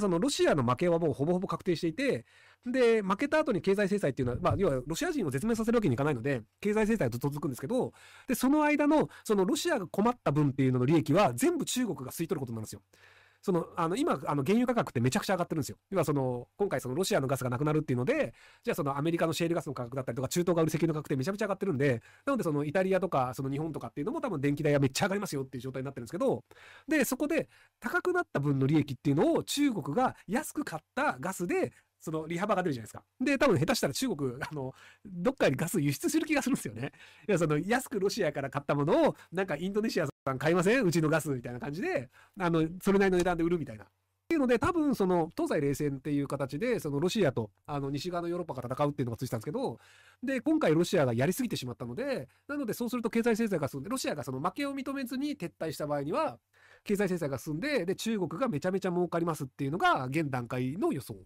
そのロシアの負けはもうほぼほぼ確定していて、で、負けた後に経済制裁っていうのは、まあ、要はロシア人を絶命させるわけにいかないので、経済制裁はずっと続くんですけど、で、その間の、そのロシアが困った分っていうのの利益は全部中国が吸い取ることになるんですよ。その、あの、今、あの、原油価格ってめちゃくちゃ上がってるんですよ。要はその、今回そのロシアのガスがなくなるっていうので、じゃあそのアメリカのシェールガスの価格だったりとか、中東が売る石油の価格ってめちゃめちゃ上がってるんで、なのでそのイタリアとか、その日本とかっていうのも多分電気代がめっちゃ上がりますよっていう状態になってるんですけど、で、そこで高くなった分の利益っていうのを中国が安く買ったガスでその利幅が出るじゃないですか。で、多分下手したら中国、あの、どっかにガス輸出する気がするんですよね。いや、その、安くロシアから買ったものを、なんかインドネシアさん買いませんうちのガスみたいな感じで、あの、それなりの値段で売るみたいな。っていうので、多分その、東西冷戦っていう形で、そのロシアと、あの、西側のヨーロッパが戦うっていうのがついてたんですけど、で、今回ロシアがやりすぎてしまったので、なのでそうすると経済制裁が進んで、ロシアがその負けを認めずに撤退した場合には、経済制裁が進んで、で、中国がめちゃめちゃ儲かりますっていうのが、現段階の予想。